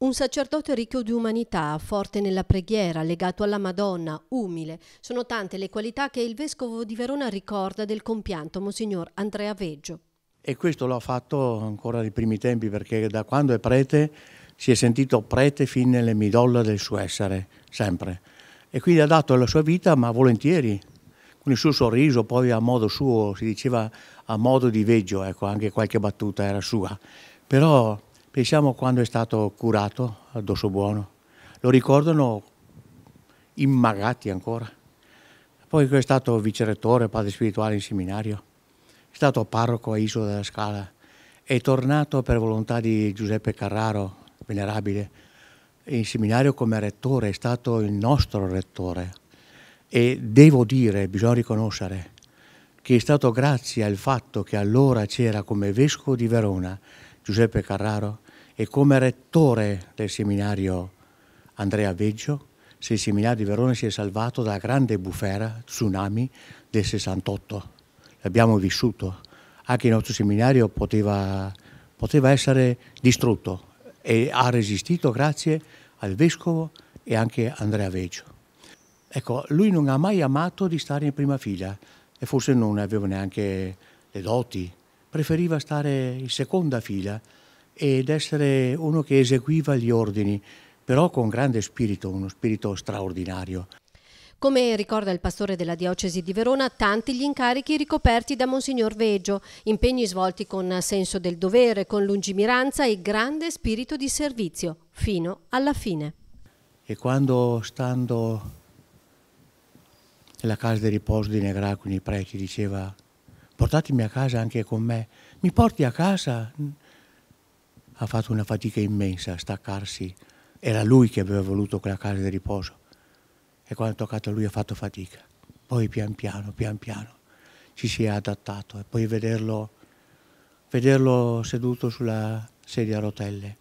Un sacerdote ricco di umanità, forte nella preghiera, legato alla Madonna, umile, sono tante le qualità che il vescovo di Verona ricorda del compianto Monsignor Andrea Veggio. E questo l'ho fatto ancora nei primi tempi perché da quando è prete si è sentito prete fin nelle midolle del suo essere, sempre. E quindi ha dato la sua vita, ma volentieri, con il suo sorriso, poi a modo suo, si diceva a modo di Veggio, ecco, anche qualche battuta era sua. Però Pensiamo a quando è stato curato a Dossobuono. Lo ricordano immagati ancora. Poi è stato vicerettore, padre spirituale in seminario. È stato parroco a Isola della Scala. È tornato per volontà di Giuseppe Carraro, venerabile, in seminario come rettore. È stato il nostro rettore. E devo dire, bisogna riconoscere, che è stato grazie al fatto che allora c'era come vescovo di Verona Giuseppe Carraro e come rettore del seminario Andrea Veggio, se il seminario di Verona si è salvato dalla grande bufera, tsunami del 68. L'abbiamo vissuto. Anche il nostro seminario poteva, poteva essere distrutto e ha resistito grazie al vescovo e anche Andrea Veggio. Ecco, lui non ha mai amato di stare in prima fila e forse non aveva neanche le doti preferiva stare in seconda fila ed essere uno che eseguiva gli ordini, però con grande spirito, uno spirito straordinario. Come ricorda il pastore della diocesi di Verona, tanti gli incarichi ricoperti da Monsignor Veggio, impegni svolti con senso del dovere, con lungimiranza e grande spirito di servizio, fino alla fine. E quando stando nella casa di riposo di Negra, quindi i preti diceva portatemi a casa anche con me, mi porti a casa. Ha fatto una fatica immensa a staccarsi, era lui che aveva voluto quella casa di riposo e quando è toccato a lui ha fatto fatica. Poi pian piano, pian piano ci si è adattato e poi vederlo, vederlo seduto sulla sedia a rotelle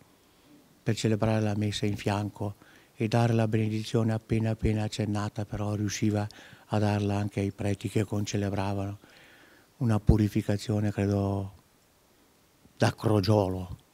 per celebrare la messa in fianco e dare la benedizione appena appena accennata, però riusciva a darla anche ai preti che concelebravano una purificazione, credo, da crogiolo